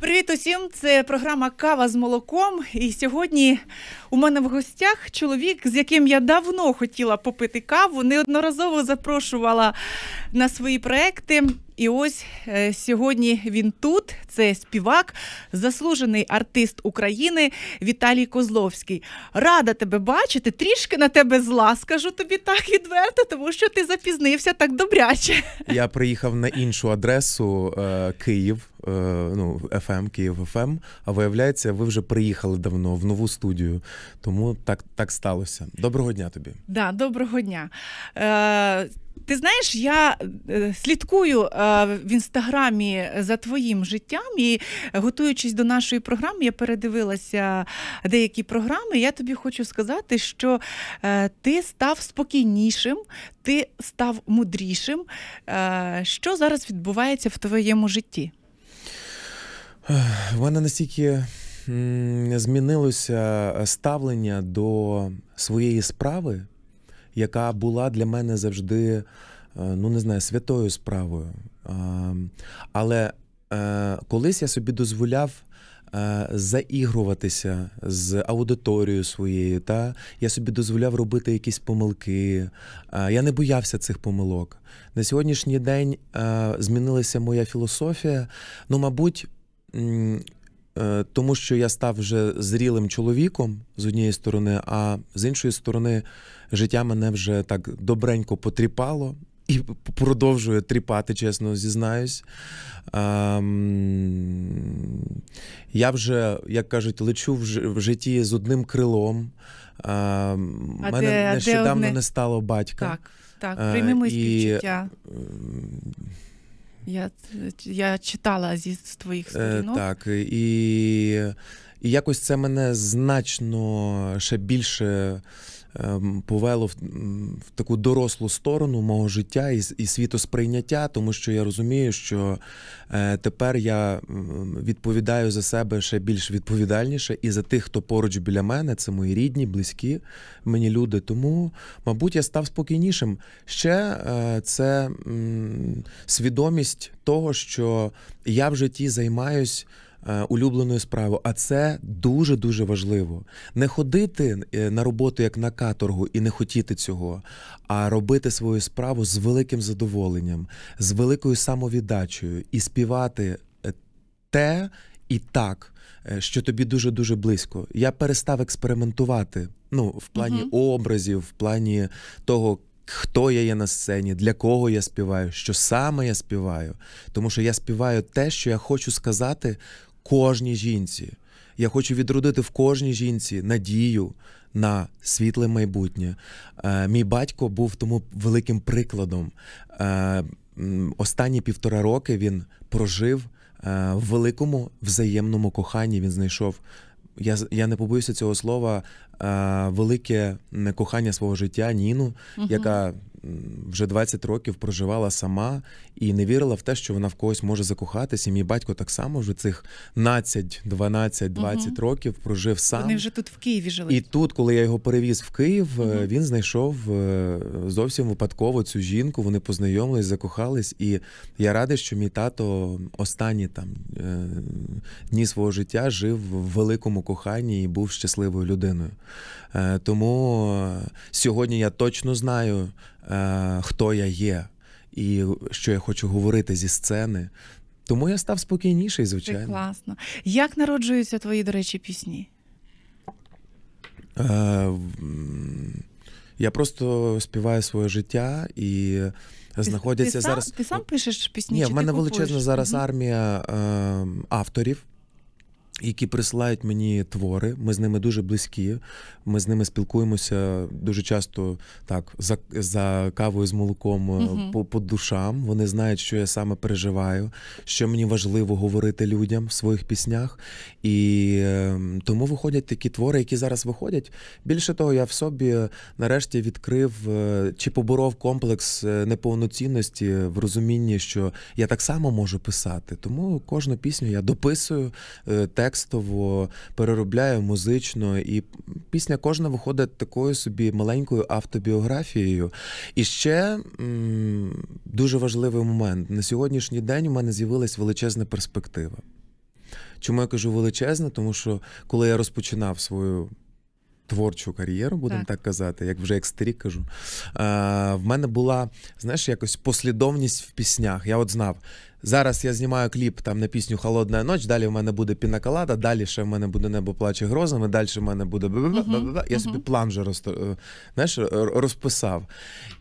Привіт усім! Це програма Кава з молоком. І сьогодні у мене в гостях чоловік, з яким я давно хотіла попити каву, неодноразово запрошувала на свої проекти. І ось е, сьогодні він тут. Це співак, заслужений артист України Віталій Козловський. Рада тебе бачити. Трішки на тебе зла, скажу тобі так відверто, тому що ти запізнився так добряче. Я приїхав на іншу адресу е, Київ. Е, ну, FM, Київ ФМ. А виявляється, ви вже приїхали давно в нову студію. Тому так так сталося. Доброго дня тобі. Да, Доброго дня. Е, ти знаєш, я е, слідкую е, в інстаграмі за твоїм життям і готуючись до нашої програми, я передивилася деякі програми. Я тобі хочу сказати, що е, ти став спокійнішим, ти став мудрішим. Що зараз відбувається в твоєму житті? В мене настільки змінилося ставлення до своєї справи яка була для мене завжди, е, ну не знаю, святою справою. Е, але е, колись я собі дозволяв. Заігруватися з аудиторією своєю, та я собі дозволяв робити якісь помилки. Я не боявся цих помилок. На сьогоднішній день змінилася моя філософія. Ну, мабуть, Е, тому що я став вже зрілим чоловіком з однієї сторони, а з іншої сторони, життя мене вже так добренько потріпало і продовжує тріпати, чесно зізнаюсь. Ем, я вже, як кажуть, лечу в житті з одним крилом. Ем, а, Мене де, нещодавно де одне... не стало батька. Так, так, е, приймемо і співчуття. Ем, я я читала зі твоїх е, сторінок. Е, Так, і, і якось це мене значно ще більше. Ем, повело в, в таку дорослу сторону мого життя і і світосприйняття, тому що я розумію, що е, тепер я відповідаю за себе ще більш відповідальніше і за тих, хто поруч біля мене, це мої рідні, близькі мені люди. Тому, мабуть, я став спокійнішим. Ще е, це свідомість того, що я в житті займаюсь. Е, улюбленою справою. А це дуже дуже важливо. Не ходити е, на роботу як на каторгу і не хотіти цього, а робити свою справу з великим задоволенням, з великою самовіддачею і співати е, те і так. Що тобі дуже дуже близько. Я перестав експериментувати. Ну, в плані uh-huh. образів, в плані того, хто я є на сцені, для кого я співаю, що саме я співаю. Тому що я співаю те, що я хочу сказати кожній жінці. Я хочу відродити в кожній жінці надію на світле майбутнє. Е, мій батько був тому великим прикладом. Е, останні півтора роки він прожив е, в великому взаємному коханні. Він знайшов. Я я не побоюся цього слова. Велике кохання свого життя Ніну, угу. яка вже 20 років проживала сама і не вірила в те, що вона в когось може закохатися. Мій батько так само вже цих 12, 12, 20 угу. років прожив сам. Вони вже тут в Києві жили. І тут, коли я його перевіз в Київ, угу. він знайшов е, зовсім випадково цю жінку. Вони познайомились, закохались, і я радий, що мій тато останні там е, дні свого життя жив в великому коханні і був щасливою людиною. Тому сьогодні я точно знаю. Е, хто я є і що я хочу говорити зі сцени. Тому я став спокійніший, звичайно. Це класно. Як народжуються твої, до речі, пісні? Е, я просто співаю своє життя і знаходяться ти зараз. Сам, ти сам пишеш пісні? Ні, чи в мене ти величезна зараз армія е, авторів які присилають мені твори, ми з ними дуже близькі. Ми з ними спілкуємося дуже часто так за за кавою з молоком uh по по душам. Вони знають, що я саме переживаю, що мені важливо говорити людям в своїх піснях. І е, тому виходять такі твори, які зараз виходять. Більше того, я в собі нарешті відкрив е, чи поборов комплекс е, неповноцінності в розумінні, що я так само можу писати. Тому кожну пісню я дописую. Е, текстово, переробляю музично, і пісня кожна виходить такою собі маленькою автобіографією. І ще дуже важливий момент на сьогоднішній день у мене з'явилась величезна перспектива. Чому я кажу величезна? Тому що коли я розпочинав свою. Творчу кар'єру, будемо так. так казати, як вже як старі кажу. Е, в мене була, знаєш, якось послідовність в піснях. Я от знав, Зараз я знімаю кліп там на пісню Холодна ніч, далі в мене буде пінаколада, далі ще в мене буде небо плаче грозами, далі в мене буде. Я собі план вже роз... Е, знаєш, розписав.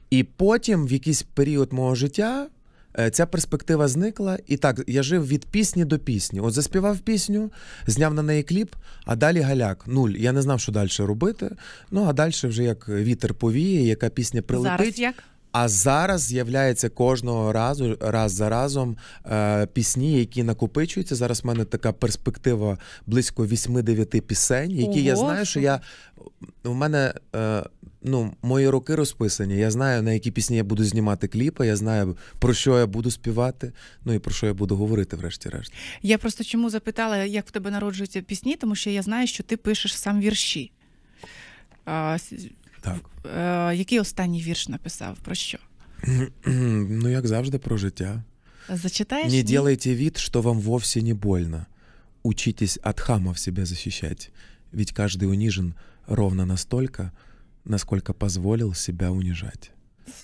І потім, в якийсь період мого життя, е, ця перспектива зникла. І так, я жив від пісні до пісні. От заспівав пісню, зняв на неї кліп, а далі галяк. Нуль. Я не знав, що далі робити. Ну а далі вже як вітер повіє, яка пісня прилетить. Зараз як? А зараз з'являється кожного разу раз за разом е, пісні, які накопичуються. Зараз в мене така перспектива близько 8-9 пісень, які Ого. я знаю, що я у мене е, ну, мої роки розписані. Я знаю, на які пісні я буду знімати кліпи, я знаю, про що я буду співати, ну і про що я буду говорити, врешті-решт. Я просто чому запитала, як в тебе народжуються пісні, тому що я знаю, що ти пишеш сам вірші. Так. Е, Який останній вірш написав? Про що? Ну, як завжди, про життя. Зачитаєш? Не делайте вид, що вам вовсі не больно. Учитесь от в себе захищати. Ведь каждый унижен ровно настолько, наскільки позволив себе унижать.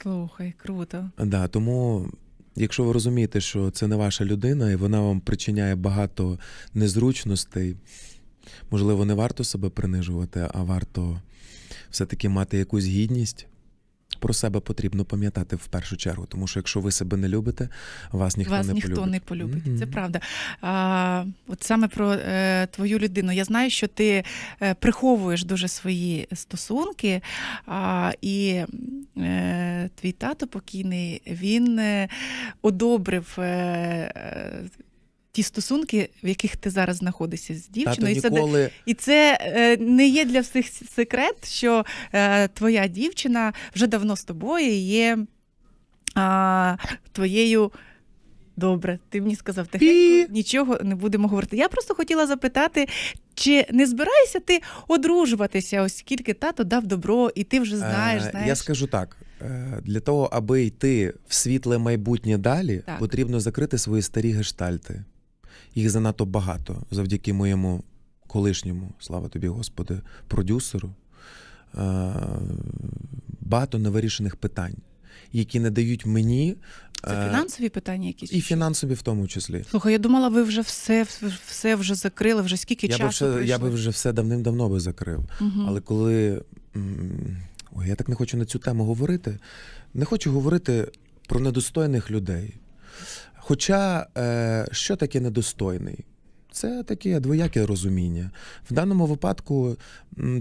Слухай, круто. Да, тому. Якщо ви розумієте, що це не ваша людина, і вона вам причиняє багато незручностей, можливо, не варто себе принижувати, а варто все-таки мати якусь гідність. Про себе потрібно пам'ятати в першу чергу, тому що якщо ви себе не любите, вас ніхто вас не ніхто полюбить. не полюбить. Mm-hmm. Це правда. А, От саме про е, твою людину. Я знаю, що ти е, приховуєш дуже свої стосунки, а, і е, твій тато покійний він е, одобрив е, ті стосунки, в яких ти зараз знаходишся з дівчиною, Тато ніколи... і це і це не є для всіх секрет, що е, твоя дівчина вже давно з тобою є а, твоєю. Добре, ти мені сказав тихенько, нічого не будемо говорити. Я просто хотіла запитати, чи не збираєшся ти одружуватися, оскільки тато дав добро, і ти вже знаєш. Е, знаєш? Я скажу так: е, для того, аби йти в світле майбутнє далі, так. потрібно закрити свої старі гештальти їх занадто багато завдяки моєму колишньому, слава тобі, Господи, продюсеру. Е, багато невирішених питань, які не дають мені. Це е, фінансові питання якісь? І фінансові в тому числі. Слухай, я думала, ви вже все все вже закрили, вже скільки я часу. Все, Я би вже все давним-давно би закрив. Угу. Але коли. Ой, я так не хочу на цю тему говорити. Не хочу говорити про недостойних людей. Хоча, е, що таке недостойний? Це таке двояке розуміння. В даному випадку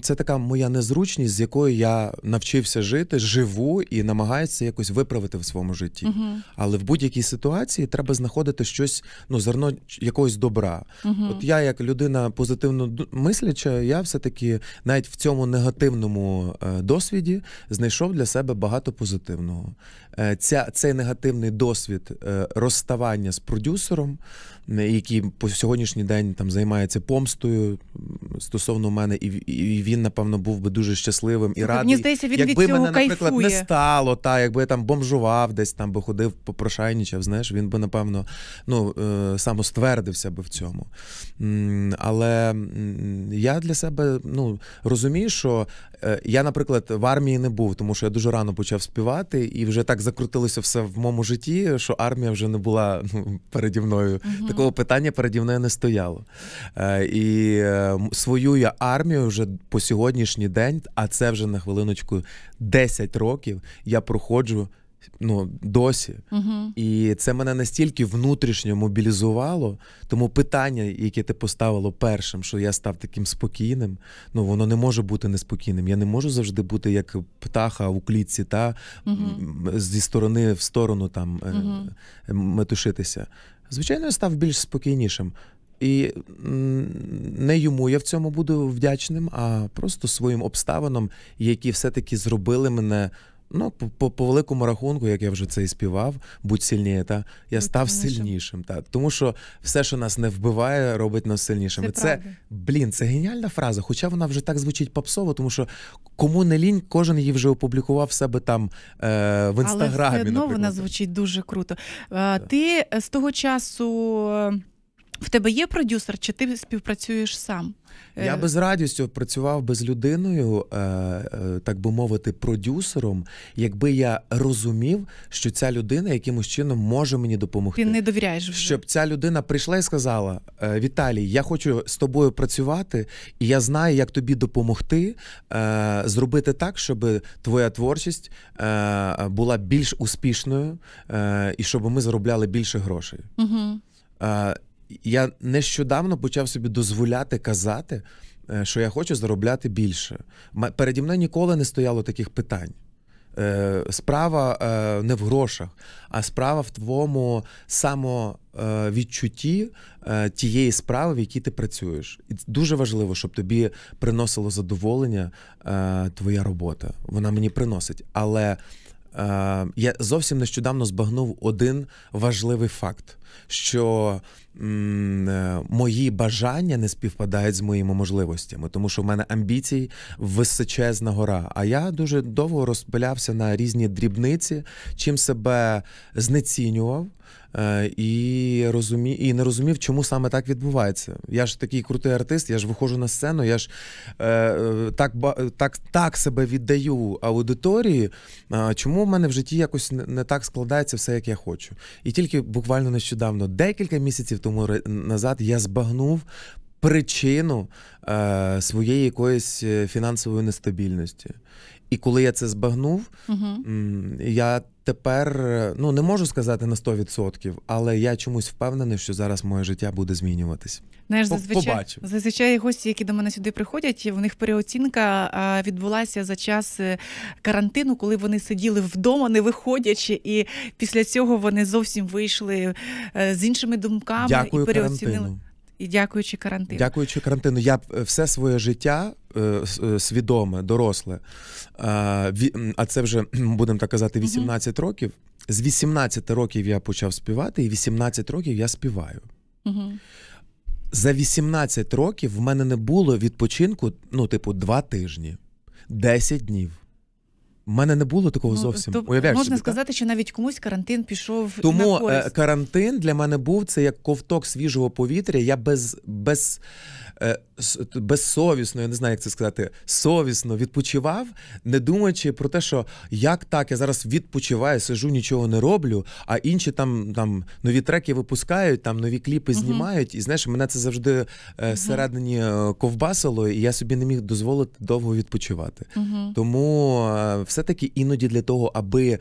це така моя незручність, з якою я навчився жити, живу і намагаюся якось виправити в своєму житті. uh Але в будь-якій ситуації треба знаходити щось, ну, зерно якогось добра. uh От я, як людина позитивно мисляча, я все-таки навіть в цьому негативному е, досвіді знайшов для себе багато позитивного. Е, ця, Цей негативний досвід е, розставання з продюсером які по сьогоднішній день там займається помстою стосовно мене, і і він, напевно, був би дуже щасливим і так, радий. Мені здається, він якби від цього мене, наприклад, кайфує. не стало, та якби я там бомжував, десь там би ходив, попрошайничав, знаєш, він би, напевно, ну е, самоствердився би в цьому. Але я для себе ну, розумію, що е, я, наприклад, в армії не був, тому що я дуже рано почав співати, і вже так закрутилося все в моєму житті, що армія вже не була ну, переді мною. Угу такого питання переді мною не стояло. Е, і е, свою я армію вже по сьогоднішній день, а це вже на хвилиночку 10 років, я проходжу ну досі. Угу. І це мене настільки внутрішньо мобілізувало. Тому питання, яке ти поставило першим, що я став таким спокійним, ну воно не може бути неспокійним. Я не можу завжди бути як птаха у клітці, та угу. зі сторони в сторону там угу. метушитися. Звичайно, я став більш спокійнішим. І не йому я в цьому буду вдячним, а просто своїм обставинам, які все-таки зробили мене Ну, по, великому рахунку, як я вже це і співав, будь сильніє, та я будь став сильнішим. сильнішим. Та тому, що все, що нас не вбиває, робить нас сильнішими. Це, це блін, це геніальна фраза. Хоча вона вже так звучить попсово, тому що кому не лінь, кожен її вже опублікував в себе там е, в інстаграмі. Але все одно вона звучить дуже круто. Е, Ти з того часу. Е, в тебе є продюсер, чи ти співпрацюєш сам? Я е, би з радістю працював би з людиною, е, е, так би мовити, продюсером, якби я розумів, що ця людина якимось чином може мені допомогти. Ти не довіряєш вже. щоб ця людина прийшла і сказала: Віталій, я хочу з тобою працювати, і я знаю, як тобі допомогти зробити так, щоб твоя творчість була більш успішною і щоб ми заробляли більше грошей. Угу я нещодавно почав собі дозволяти казати, е, що я хочу заробляти більше. Переді мною ніколи не стояло таких питань. Е, справа е, не в грошах, а справа в твоєму самовідчутті тієї справи, в якій ти працюєш. І дуже важливо, щоб тобі приносило задоволення твоя робота. Вона мені приносить. Але я зовсім нещодавно збагнув один важливий факт що м, е, мої бажання не співпадають з моїми можливостями, тому що в мене амбіцій височезна гора. А я дуже довго розпилявся на різні дрібниці, чим себе знецінював. Е, і розумі... і не розумів, чому саме так відбувається. Я ж такий крутий артист, я ж виходжу на сцену, я ж е, е так так, так себе віддаю аудиторії. Чому в мене в житті якось не так складається все, як я хочу? І тільки буквально нещодавно нещодавно, декілька місяців тому назад, я збагнув. Причину е, своєї якоїсь е, фінансової нестабільності. І коли я це збагнув, uh-huh. я тепер ну не можу сказати на 100%, але я чомусь впевнений, що зараз моє життя буде змінюватись. Знаєш, зазвичай зазвичай гості, які до мене сюди приходять, в них переоцінка відбулася за час е, карантину, коли вони сиділи вдома, не виходячи, і після цього вони зовсім вийшли е, з іншими думками Дякую і переоцінили. Карантину і дякуючи карантину. Дякуючи карантину, я е, все своє життя е, е, свідоме, доросле, а це вже будемо так казати, 18 угу. років. З 18 років я почав співати, і 18 років я співаю. Угу. За 18 років в мене не було відпочинку, ну, типу, два тижні, 10 днів. У мене не було такого ну, зовсім. Ну, Уявляєш можна собі, сказати, так? що навіть комусь карантин пішов. Тому на е, користь. карантин для мене був це як ковток свіжого повітря. Я без без Е, безсовісно, я не знаю, як це сказати, совісно відпочивав, не думаючи про те, що як так, я зараз відпочиваю, сижу, нічого не роблю, а інші там там нові треки випускають, там нові кліпи знімають. І знаєш, мене це завжди е, всередині е, ковбасило, і я собі не міг дозволити довго відпочивати. Тому все-таки іноді для того, аби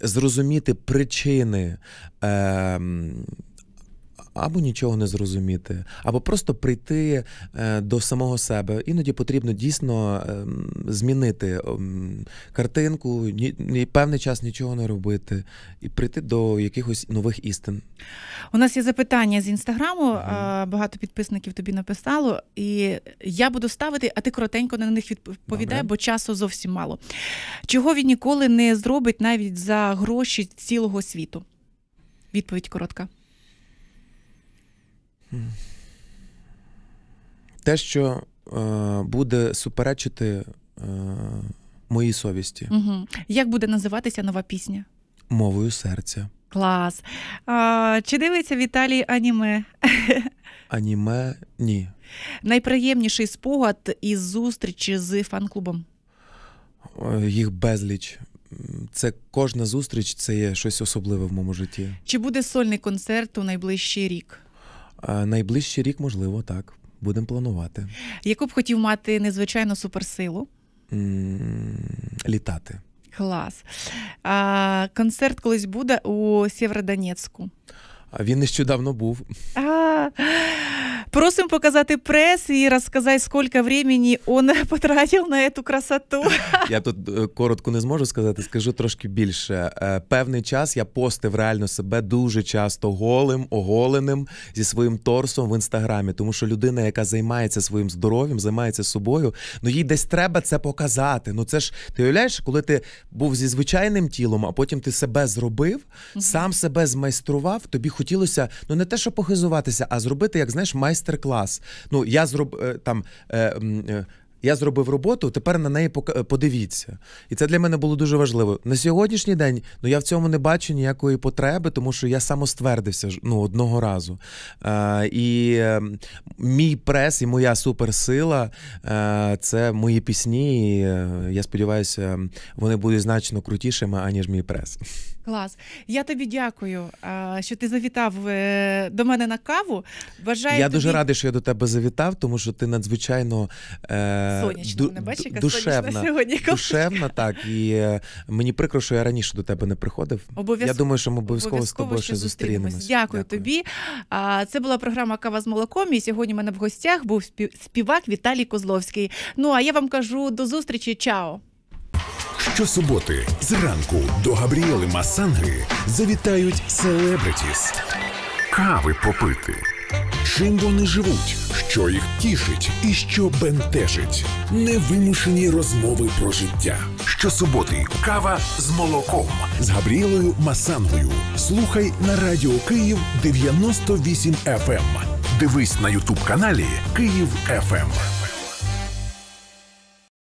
зрозуміти причини. Е, або нічого не зрозуміти, або просто прийти е, до самого себе. Іноді потрібно дійсно ем, змінити ем, картинку, і певний час нічого не робити, і прийти до якихось нових істин. У нас є запитання з інстаграму. Mm. Багато підписників тобі написало, і я буду ставити, а ти коротенько на них відповідає, бо часу зовсім мало. Чого він ніколи не зробить навіть за гроші цілого світу? Відповідь коротка. Те, що е, буде суперечити е, моїй совісті. Угу. Як буде називатися нова пісня? Мовою серця. Клас. А, Чи дивиться Віталій аніме? Аніме ні. Найприємніший спогад із зустрічі з фан-клубом? Е, їх безліч. Це кожна зустріч, це є щось особливе в моєму житті. Чи буде сольний концерт у найближчий рік? Найближчий рік, можливо, так. Будемо планувати. Яку б хотів мати незвичайну суперсилу? Літати. Клас. А, Концерт колись буде у Сєвєродонецьку. Він нещодавно був. А, Просим показати прес і рассказать, сколько времени он потратил на эту красоту. Я тут э, коротко не зможу сказати, скажу трошки більше. Е, певний час я постив реально себе дуже часто голим, оголеним зі своїм торсом в інстаграмі, тому що людина, яка займається своїм здоров'ям, займається собою, ну їй десь треба це показати. Ну це ж ти уявляєш, коли ти був зі звичайним тілом, а потім ти себе зробив, сам себе змайстрував. Тобі хотілося ну не те, що похизуватися, а зробити, як знаєш, майстер майстер-клас. Ну я зроб е, там е, е, я зробив роботу, тепер на неї е, подивіться. І це для мене було дуже важливо. На сьогоднішній день ну я в цьому не бачу ніякої потреби, тому що я самоствердився ну, одного разу. Е, І е, мій прес і моя суперсила е, це мої пісні. І, е, Я сподіваюся, вони будуть значно крутішими, аніж мій прес. Клас. Я тобі дякую, е, що ти завітав е, до мене на каву. Бажаю Я тобі... дуже радий, що я до тебе завітав, тому що ти надзвичайно. Е, Сонячно, ду- не бачиш, яка сьогодні. Душевна, так. І е, мені прикро, що я раніше до тебе не приходив. Обов'язково. Я думаю, що ми обов'язково, обов'язково з тобою ще зустрінемось. зустрінемось. Дякую, Дякую тобі. А, Це була програма Кава з молоком. І сьогодні в мене в гостях був співак Віталій Козловський. Ну а я вам кажу до зустрічі. Чао! Щосуботи зранку до Габріели Масанги завітають селебритіс. Кави попити чим вони живуть, що їх тішить і що бентежить. Невимушені розмови про життя. Щосуботи кава з молоком з Габріелою Масангою. Слухай на радіо Київ 98 FM. Ем. Дивись на Ютуб каналі Київ ФМ.